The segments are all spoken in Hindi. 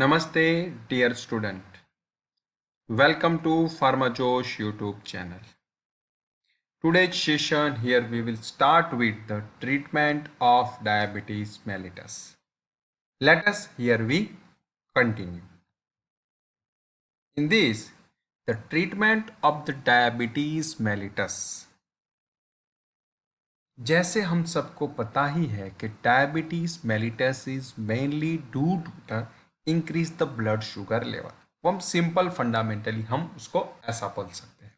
नमस्ते डियर स्टूडेंट वेलकम टू फार्माजोश YouTube channel today session here we will start with the treatment of diabetes mellitus let us here we continue in this the treatment of the diabetes mellitus जैसे हम सबको पता ही है कि diabetes mellitus is mainly due to increase the blood sugar level वो हम सिंपल फंडामेंटली हम उसको ऐसा बोल सकते हैं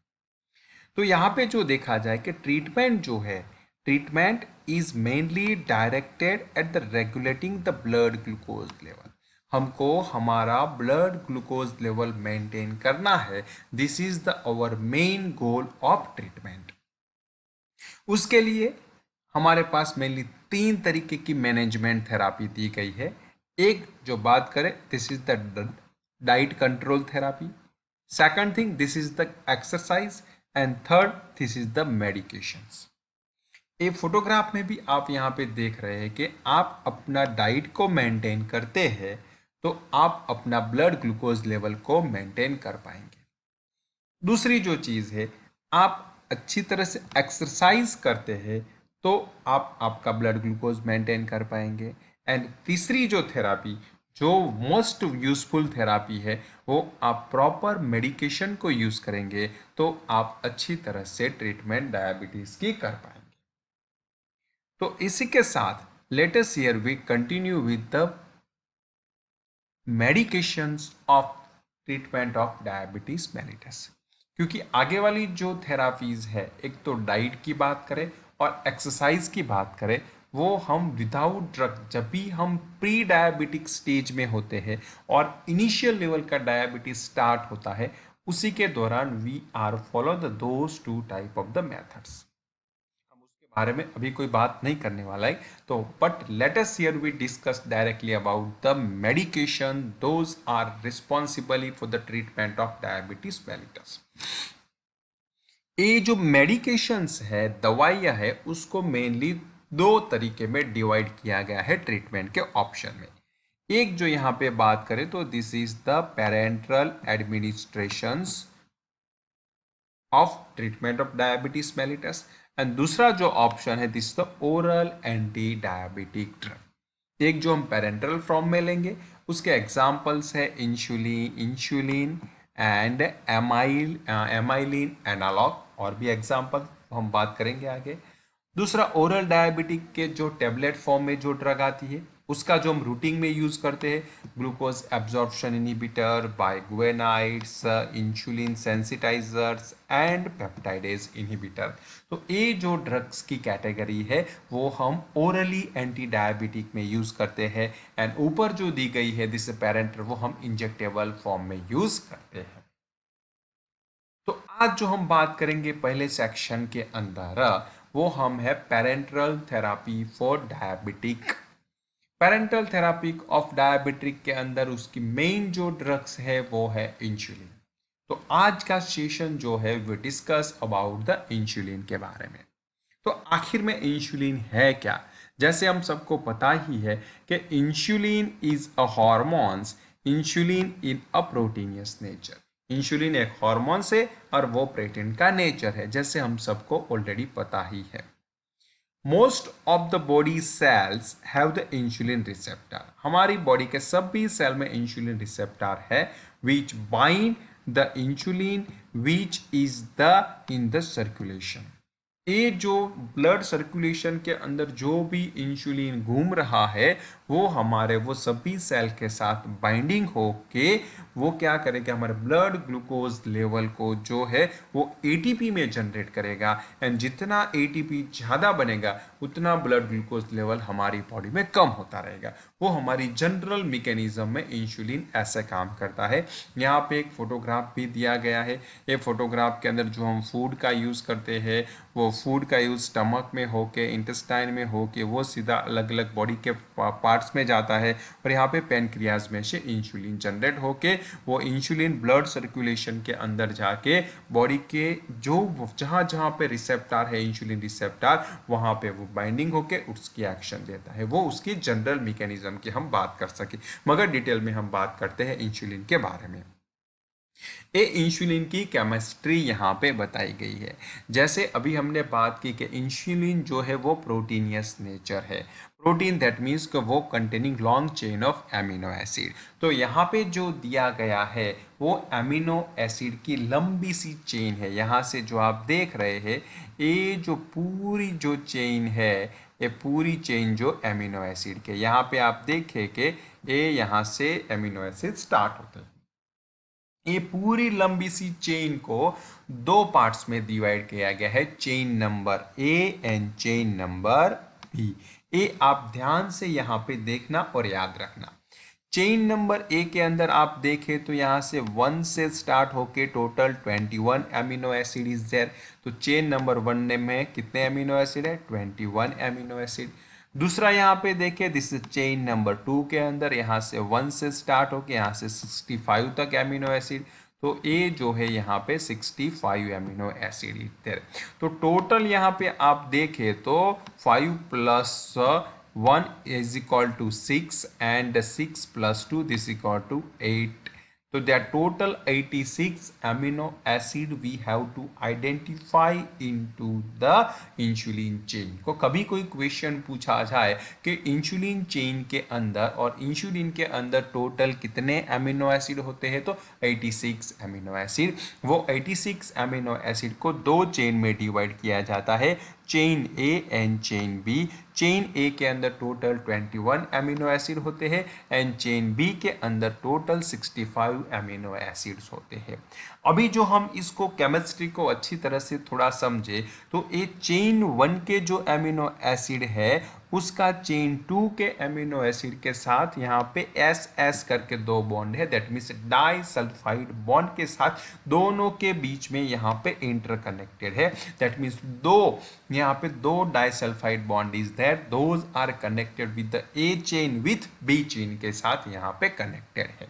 तो यहाँ पे जो देखा जाए कि ट्रीटमेंट जो है treatment is mainly directed at the regulating the blood glucose level हमको हमारा ब्लड ग्लूकोज लेवल मेंटेन करना है this is the our main goal of treatment उसके लिए हमारे पास मेनली तीन तरीके की मैनेजमेंट थेरापी दी गई है एक जो बात करें this is the diet control therapy second thing this is the exercise and third this is the medications ये फोटोग्राफ में भी आप यहाँ पे देख रहे हैं कि आप अपना डाइट को मेंटेन करते हैं तो आप अपना ब्लड ग्लूकोज लेवल को मेंटेन कर पाएंगे दूसरी जो चीज़ है आप अच्छी तरह से एक्सरसाइज करते हैं तो आप आपका ब्लड ग्लूकोज मेंटेन कर पाएंगे एंड तीसरी जो थेरापी जो मोस्ट यूज़फुल थेरापी है वो आप प्रॉपर मेडिकेशन को यूज़ करेंगे तो आप अच्छी तरह से ट्रीटमेंट डायबिटीज़ की कर पाएंगे तो इसी के साथ latest year we continue with the medications of treatment of diabetes mellitus क्योंकि आगे वाली जो थेरापीज़ है एक तो डाइट की बात करें और एक्सरसाइज की बात करें वो हम विदाउट ड्रग जब भी हम प्री डायबिटिक स्टेज में होते हैं और इनिशियल लेवल का डायबिटीज स्टार्ट होता है उसी के दौरान we are follow the those two type of the methods हम उसके बारे में अभी कोई बात नहीं करने वाला है तो but latest here we discuss directly about the medication those are responsibly for the treatment of diabetes mellitus ये जो मेडिकेशंस है दवाइयां है उसको मेनली दो तरीके में डिवाइड किया गया है ट्रीटमेंट के ऑप्शन में एक जो यहाँ पे बात करें तो this is the parenteral administration of treatment of diabetes mellitus and दूसरा जो ऑप्शन है this the oral anti diabetic drug एक जो हम पेरेंट्रल फॉर्म में लेंगे उसके एग्जाम्पल्स है insulin insulin and amyl amylin analog और भी एग्जाम्पल हम बात करेंगे आगे दूसरा ओरल डायबिटिक के जो टेबलेट फॉर्म में जो ड्रग आती है उसका जो हम रूटीन में यूज करते हैं glucose absorption inhibitor biguanides insulin sensitizers and peptidase inhibitor तो ये जो ड्रग्स की कैटेगरी है वो हम ओरली एंटी डायबिटिक में यूज करते हैं एंड ऊपर जो दी गई है दिस पेरेंटर वो हम इंजेक्टेबल फॉर्म में यूज करते हैं तो आज जो हम बात करेंगे पहले सेक्शन के अंदर वो हम है parenteral therapy for diabetic parental therapy of diabetic के अंदर उसकी मेन जो ड्रग्स है वो है इंसुलिन तो आज का सेशन जो है वो डिस्कस अबाउट द इंसुलिन के बारे में तो आखिर में इंसुलिन है क्या जैसे हम सबको पता ही है कि insulin is a hormones insulin in a proteinaceous nature insulin एक हार्मोन से और वो प्रोटीन का नेचर है जैसे हम सबको ऑलरेडी पता ही है most of the body cells have the insulin receptor हमारी बॉडी के सभी सेल में इंसुलिन रिसेप्टर है which bind the insulin which is the in the circulation ये जो ब्लड सर्कुलेशन के अंदर जो भी इंसुलिन घूम रहा है वो हमारे वो सभी सेल के साथ बाइंडिंग हो के वो क्या करेगा हमारे ब्लड ग्लूकोज लेवल को जो है वो एटीपी में जनरेट करेगा एंड जितना एटीपी ज़्यादा बनेगा उतना ब्लड ग्लूकोज लेवल हमारी बॉडी में कम होता रहेगा वो हमारी जनरल मेकेनिज्म में इंसुलिन ऐसे काम करता है यहाँ पे एक फोटोग्राफ भी दिया गया है ये फोटोग्राफ के अंदर जो हम फूड का यूज़ करते हैं वो फूड का यूज़ स्टमक में हो के इंटेस्टाइन में हो के वो सीधा अलग अलग बॉडी के पार्ट्स में जाता है और यहाँ पे पेनक्रियाज में से इंसुलिन जनरेट होके वो इंसुलिन ब्लड सर्कुलेशन के अंदर जाके बॉडी के जो जहाँ जहाँ पे रिसेप्टार है इंसुलिन रिसेप्टार वहाँ पे वो बाइंडिंग होके उसकी एक्शन देता है वो उसकी जनरल मेकेनिज्म की हम बात कर सकें मगर डिटेल में हम बात करते हैं इंसुलिन के बारे में ए इंसुलिन की केमिस्ट्री यहाँ पे बताई गई है जैसे अभी हमने बात की कि इंसुलिन जो है वो प्रोटीनियस नेचर है प्रोटीन दैट मीन्स कि वो containing long chain of amino acid तो यहाँ पे जो दिया गया है वो एमिनो एसिड की लंबी सी चेन है यहाँ से जो आप देख रहे हैं ये जो पूरी जो चेन है ये पूरी चेन जो एमिनो एसिड के यहाँ पे आप देखें कि ये यहाँ से एमिनो एसिड स्टार्ट होते हैं ये पूरी लंबी सी चेन को दो पार्ट्स में डिवाइड किया गया है chain number A and chain number B ये आप ध्यान से यहाँ पे देखना और याद रखना चेन नंबर ए के अंदर आप देखें तो यहाँ से वन से स्टार्ट होके total twenty one amino acid is there तो चेन नंबर वन में कितने एमिनो एसिड है ट्वेंटी वन एमिनो एसिड दूसरा यहाँ पे देखिए this is chain number two के अंदर यहाँ से वन से स्टार्ट होके यहाँ से सिक्सटी फाइव तक एमिनो एसिड तो ए जो है यहाँ पे सिक्सटी फाइव एमिनो एसिड इतर तो टोटल यहाँ पे आप देखें तो five plus one is equal to six and six plus two this equal to eight So तो there are total 86 amino acid we have to identify into the insulin chain को कभी कोई क्वेश्चन पूछा जाए कि इंसुलिन चेन के अंदर और इंसुलिन के अंदर टोटल कितने एमिनो एसिड होते हैं तो 86 एमिनो एसिड वो 86 एमिनो एसिड को दो चेन में डिवाइड किया जाता है chain A and chain B chain A के अंदर टोटल 21 एमिनो एसिड होते हैं एंड चेन बी के अंदर टोटल 65 एमिनो एसिड्स होते हैं अभी जो हम इसको केमिस्ट्री को अच्छी तरह से थोड़ा समझे तो ये चेन वन के जो एमिनो एसिड है उसका चेन टू के एमिनो एसिड के साथ यहाँ पे एस एस करके दो बॉन्ड है that means disulfide bond के साथ दोनों के बीच में यहाँ पे इंटरकनेक्टेड है दैट मीन्स दो यहाँ पे दो disulfide bond is that those are connected with the A chain with B chain के साथ यहाँ पे कनेक्टेड है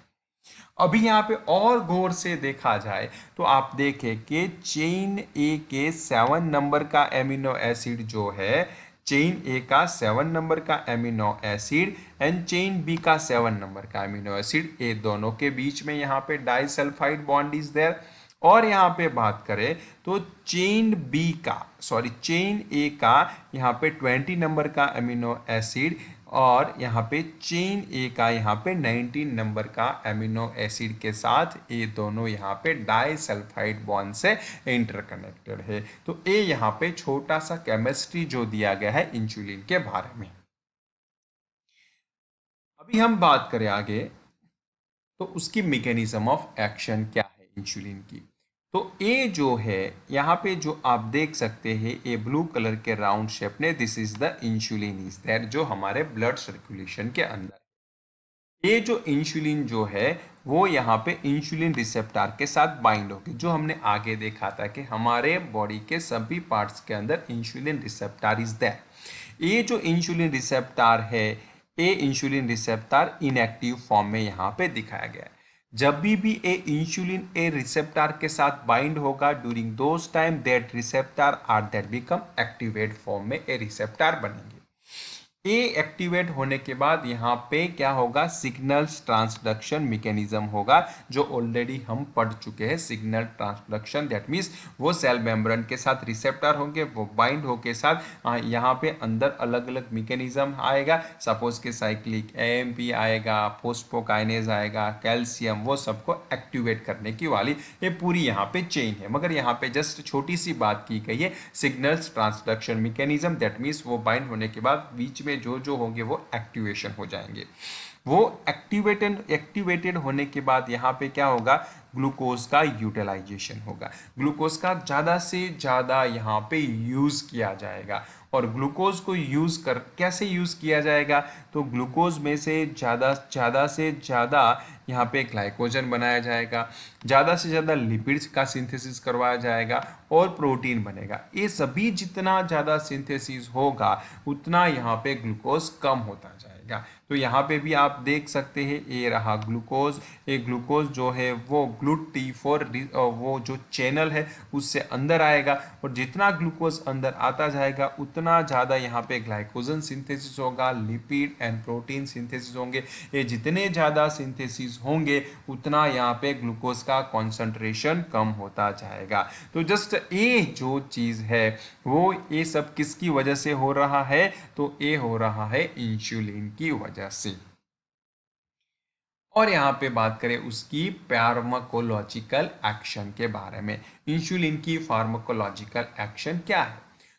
अभी यहाँ पे और गौर से देखा जाए तो आप देखें कि चेन ए के सेवन नंबर का एमिनो एसिड जो है चेन ए का सेवन नंबर का amino acid and chain B का सेवन नंबर का एमिनो एसिड ए दोनों के बीच में यहाँ पे डाइसल्फाइड बॉन्ड इज देयर और यहाँ पे बात करें तो चेन बी का सॉरी चेन ए का यहाँ पे ट्वेंटी नंबर का एमिनो एसिड और यहाँ पे चेन ए का यहाँ पे 19 नंबर का एमिनो एसिड के साथ ये दोनों यहाँ पे डाइसल्फाइड बॉन्ड से इंटरकनेक्टेड है तो ए यहाँ पे छोटा सा केमिस्ट्री जो दिया गया है इंसुलिन के बारे में अभी हम बात करें आगे तो उसकी मेकेनिज्म ऑफ एक्शन क्या है इंसुलिन की तो ए जो है यहाँ पे जो आप देख सकते हैं ये ब्लू कलर के राउंड शेप ने this is the insulin is that जो हमारे ब्लड सर्कुलेशन के अंदर ये जो इंसुलिन जो है वो यहाँ पे इंसुलिन रिसेप्टार के साथ बाइंड होगी जो हमने आगे देखा था कि हमारे बॉडी के सभी पार्ट्स के अंदर इंसुलिन रिसेप्टार इज दैट ये जो इंसुलिन रिसेप्टार है ये इंसुलिन रिसेप्टार इनएक्टिव फॉर्म में यहाँ पे दिखाया गया है जब भी भी ए इंसुलिन ए रिसेप्टर के साथ बाइंड होगा during those time that receptor are that become activate form में ए रिसेप्टर बनेंगे ए एक्टिवेट होने के बाद यहाँ पे क्या होगा सिग्नल्स ट्रांसडक्शन मैकेनिज्म होगा जो ऑलरेडी हम पढ़ चुके हैं सिग्नल ट्रांसडक्शन दैट मीन्स वो सेल मेम्ब्रेन के साथ रिसेप्टर होंगे वो बाइंड हो के साथ हाँ, यहाँ पे अंदर अलग अलग मैकेनिज्म आएगा सपोज के साइक्लिक एएमपी आएगा फोस्पोकाइनेज आएगा कैल्शियम वो सबको एक्टिवेट करने की वाली ये पूरी यहाँ पे चेन है मगर यहाँ पे जस्ट छोटी सी बात की गई है signals transduction mechanism that means वो बाइंड होने के बाद बीच में में जो जो होंगे वो एक्टिवेशन हो जाएंगे वो एक्टिवेटेड एक्टिवेटेड होने के बाद यहाँ पे क्या होगा ग्लूकोज का यूटिलाइजेशन होगा ग्लूकोज का ज़्यादा से ज़्यादा यहाँ पे यूज़ किया जाएगा और ग्लूकोज को यूज़ कर कैसे यूज़ किया जाएगा तो ग्लूकोज में से ज़्यादा ज़्यादा से ज़्यादा यहाँ पे ग्लाइकोजन बनाया जाएगा ज़्यादा से ज़्यादा लिपिड्स का सिंथेसिस करवाया जाएगा और प्रोटीन बनेगा ये सभी जितना ज़्यादा सिंथेसिस होगा उतना यहाँ पे ग्लूकोज कम होता जाएगा तो यहाँ पे भी आप देख सकते हैं ये रहा ग्लूकोज ये ग्लूकोज जो है वो ग्लूट टी फोर वो जो चैनल है उससे अंदर आएगा और जितना ग्लूकोज अंदर आता जाएगा उतना ज़्यादा यहाँ पे ग्लाइकोजन सिंथेसिस होगा लिपिड एंड प्रोटीन सिंथेसिस होंगे ये जितने ज़्यादा सिंथेसिस होंगे उतना यहाँ पे ग्लूकोज का कॉन्सेंट्रेशन कम होता जाएगा तो जस्ट ये जो चीज़ है वो ये सब किसकी वजह से हो रहा है तो ये हो रहा है इंसुलिन की वजह पोटेसी और यहाँ पे बात करें उसकी फार्माकोलॉजिकल एक्शन के बारे में इंसुलिन की फार्माकोलॉजिकल एक्शन क्या है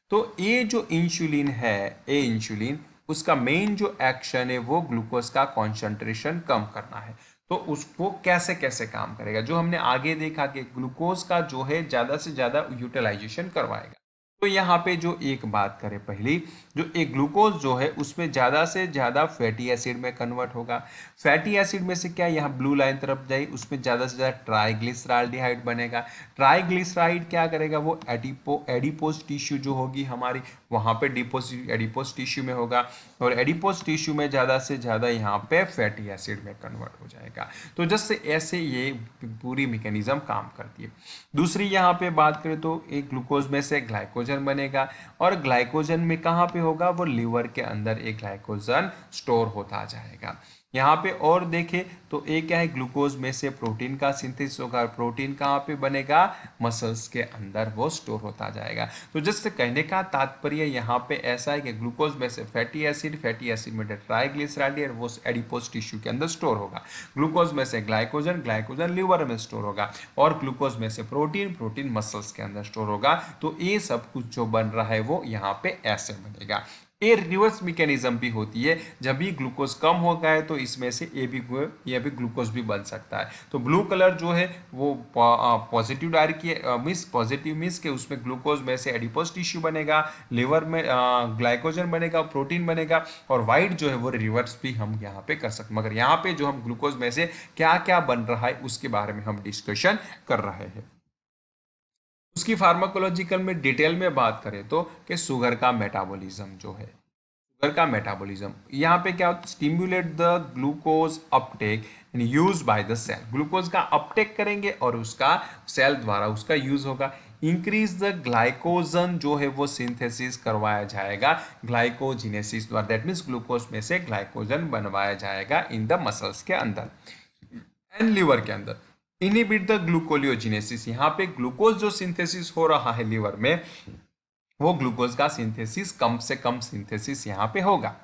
तो ये जो इंसुलिन है ए इंसुलिन उसका मेन जो एक्शन है वो ग्लूकोज का कॉन्सेंट्रेशन कम करना है तो उसको कैसे कैसे काम करेगा जो हमने आगे देखा कि ग्लूकोज का जो है ज़्यादा से ज़्यादा यूटिलाइजेशन करवाएगा तो यहाँ पे जो एक बात करें पहली जो एक ग्लूकोज जो है उसमें ज़्यादा से ज़्यादा फैटी एसिड में कन्वर्ट होगा फैटी एसिड में से क्या यहाँ ब्लू लाइन तरफ जाए उसमें ज़्यादा से ज़्यादा ट्राइग्लिसराइल्डिहाइड बनेगा ट्राइग्लिसराइड क्या करेगा वो एडिपो एडिपोज टिश्यू जो होगी हमारी वहाँ पे डिपोज एडिपोज टिश्यू में होगा और एडिपोज टिश्यू में ज़्यादा से ज़्यादा यहाँ पे फैटी एसिड में कन्वर्ट हो जाएगा तो जस्ट ऐसे ये पूरी मेकेनिज़्म काम करती है दूसरी यहाँ पे बात करें तो एक ग्लूकोज में से ग्लाइकोज ग्लाइकोजन बनेगा और ग्लाइकोजन में कहाँ पे होगा वो लीवर के अंदर एक ग्लाइकोजन स्टोर होता जाएगा यहाँ पे और देखें तो एक क्या है ग्लूकोज में से प्रोटीन का सिंथेसिस होगा प्रोटीन कहाँ पे बनेगा मसल्स के अंदर वो स्टोर होता जाएगा तो जिससे कहने का तात्पर्य यहाँ पे ऐसा है कि ग्लूकोज में से फैटी एसिड फैटी एसिड में ट्राइग्लिसराइड और वो एडिपोज टिश्यू के अंदर स्टोर होगा ग्लूकोज में से ग्लाइकोजन ग्लाइकोजन लीवर में स्टोर होगा और ग्लूकोज में से प्रोटीन प्रोटीन मसल्स के अंदर स्टोर होगा तो ये सब कुछ जो बन रहा है वो यहाँ पे ऐसे बनेगा ए रिवर्स मैकेनिज्म भी होती है जब भी ग्लूकोज कम होता है तो इसमें से ए भी ये भी ग्लूकोज भी बन सकता है तो ब्लू कलर जो है वो पॉजिटिव डायर की मीन्स पॉजिटिव मीन्स के उसमें ग्लूकोज में से एडिपोज टिश्यू बनेगा लिवर में ग्लाइकोजन बनेगा प्रोटीन बनेगा और वाइट जो है वो रिवर्स भी हम यहाँ पे कर सकते मगर यहाँ पे जो हम ग्लूकोज में से क्या क्या बन रहा है उसके बारे में हम डिस्कशन कर रहे हैं उसकी फार्माकोलॉजिकल में डिटेल में बात करें तो कि शुगर का मेटाबॉलिज्म जो है शुगर का मेटाबॉलिज्म यहाँ पे क्या होता है stimulate the glucose uptake use by the cell glucose का अपटेक करेंगे और उसका सेल द्वारा उसका यूज होगा इंक्रीज द ग्लाइकोजन जो है वो सिंथेसिस करवाया जाएगा ग्लाइकोजिनेसिस द्वारा दैट मीन्स ग्लूकोज में से ग्लाइकोजन बनवाया जाएगा इन द मसल्स के अंदर एंड लीवर के अंदर इनिबिट द ग्लूकोलियोजिनेसिस यहाँ पे ग्लूकोज जो सिंथेसिस हो रहा है लीवर में वो ग्लूकोज का सिंथेसिस कम से कम सिंथेसिस यहाँ पे होगा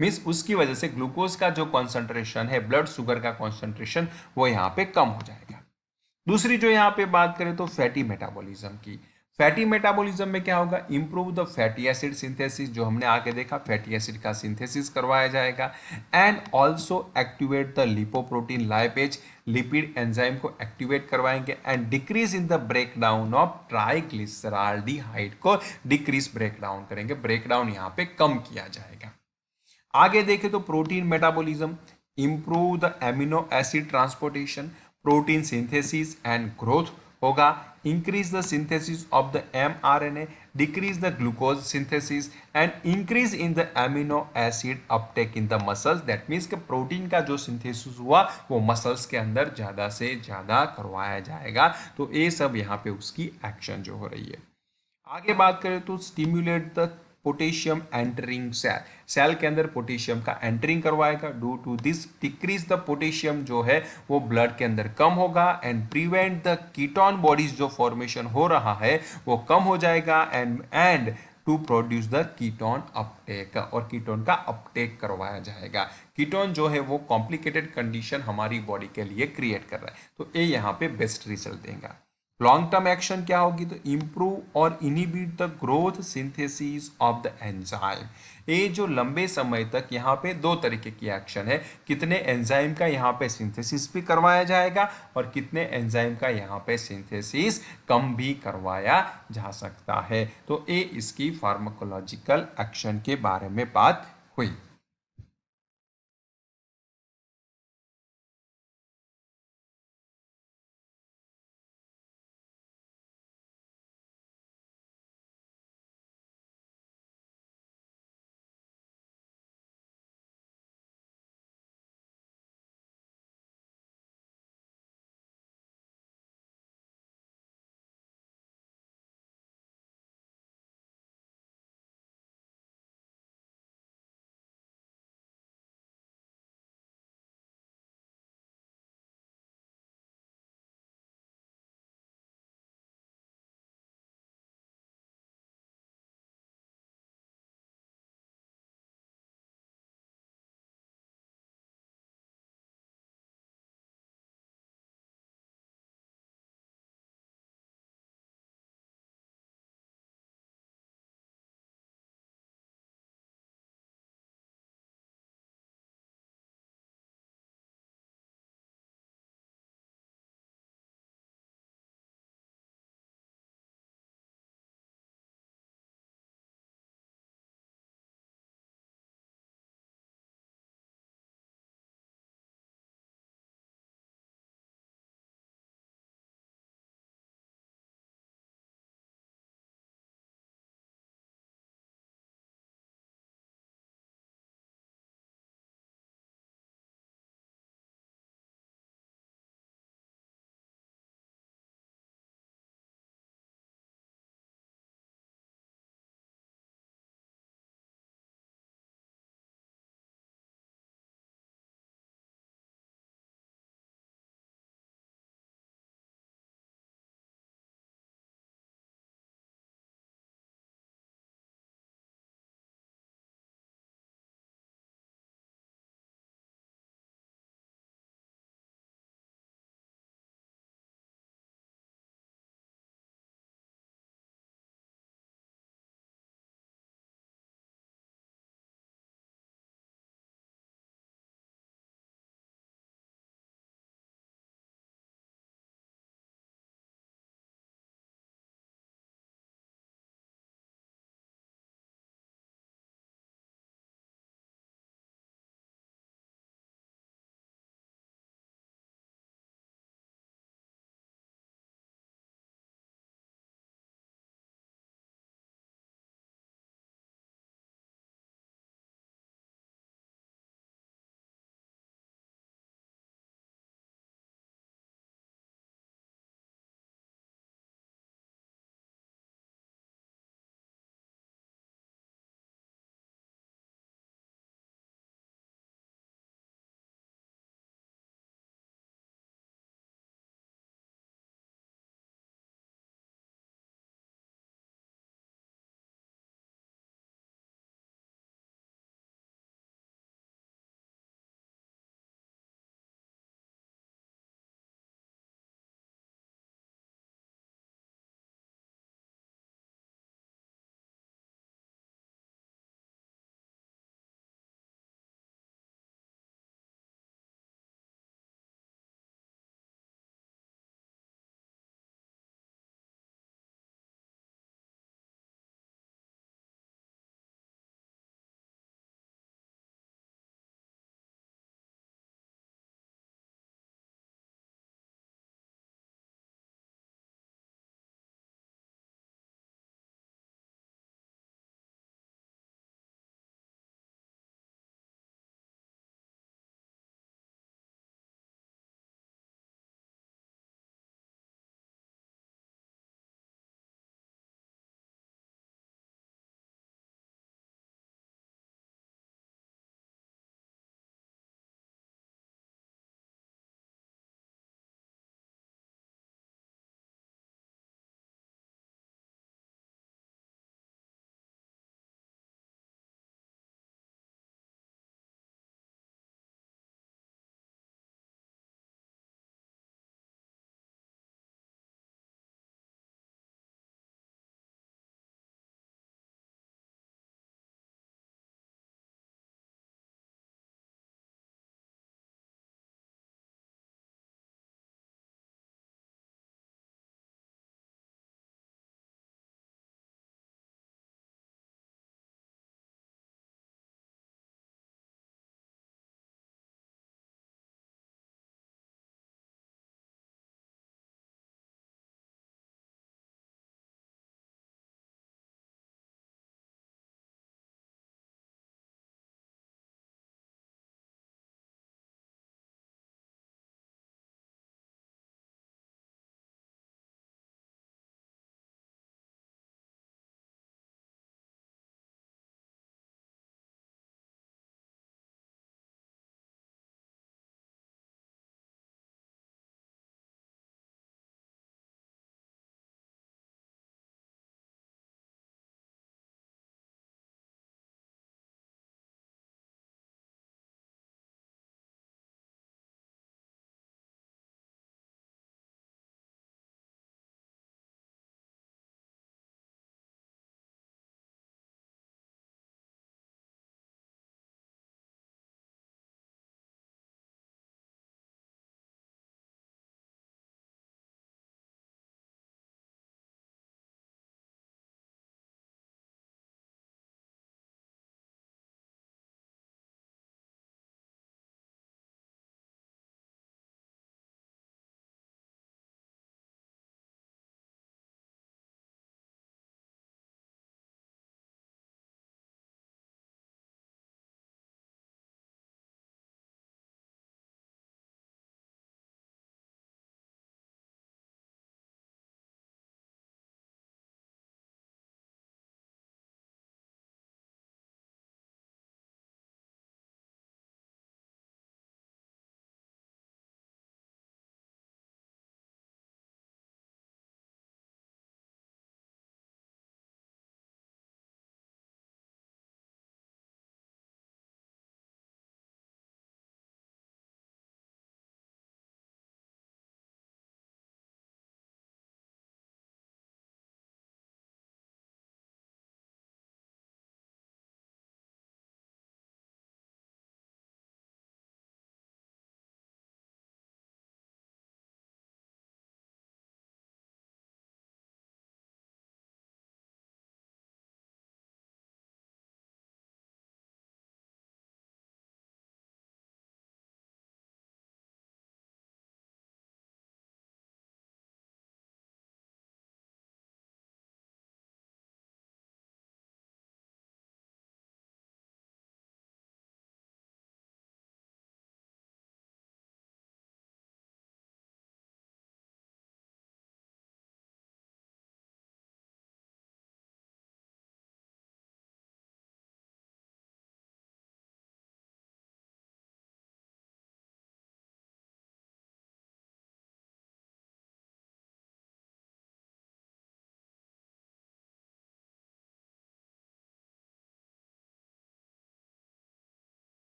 मीन्स उसकी वजह से ग्लूकोज का जो कॉन्सेंट्रेशन है ब्लड शुगर का कॉन्सेंट्रेशन वो यहाँ पे कम हो जाएगा दूसरी जो यहाँ पे बात करें तो फैटी मेटाबॉलिज्म की फैटी मेटाबॉलिज्म में क्या होगा improve the fatty acid synthesis जो हमने आके देखा फैटी एसिड का सिंथेसिस करवाया जाएगा and also activate the lipoprotein lipase lipid enzyme को एक्टिवेट करवाएंगे and decrease in the breakdown of triglyceraldehyde को डिक्रीज ब्रेकडाउन करेंगे ब्रेकडाउन यहाँ पे कम किया जाएगा आगे देखें तो protein metabolism improve the amino acid transportation protein synthesis and growth होगा increase the synthesis of the mRNA, decrease the glucose synthesis and increase in the amino acid uptake in the muscles. That means कि protein का जो synthesis हुआ वो muscles के अंदर ज़्यादा से ज़्यादा करवाया जाएगा तो ये सब यहाँ पे उसकी action जो हो रही है आगे बात करें तो stimulate the potassium entering cell cell के अंदर पोटेशियम का एंटरिंग करवाएगा due to this decrease the potassium जो है वो ब्लड के अंदर कम होगा and prevent the ketone bodies जो फॉर्मेशन हो रहा है वो कम हो जाएगा and and to produce the ketone uptake और कीटोन का अपटेक करवाया जाएगा कीटोन जो है वो कॉम्प्लिकेटेड कंडीशन हमारी बॉडी के लिए क्रिएट कर रहा है तो ये यहाँ पे बेस्ट रिजल्ट देगा लॉन्ग टर्म एक्शन क्या होगी तो इम्प्रूव और inhibit the growth synthesis of the enzyme ये जो लंबे समय तक यहाँ पे दो तरीके की एक्शन है कितने एंजाइम का यहाँ पे सिंथेसिस भी करवाया जाएगा और कितने एंजाइम का यहाँ पे सिंथेसिस कम भी करवाया जा सकता है तो ये इसकी फार्माकोलॉजिकल एक्शन के बारे में बात हुई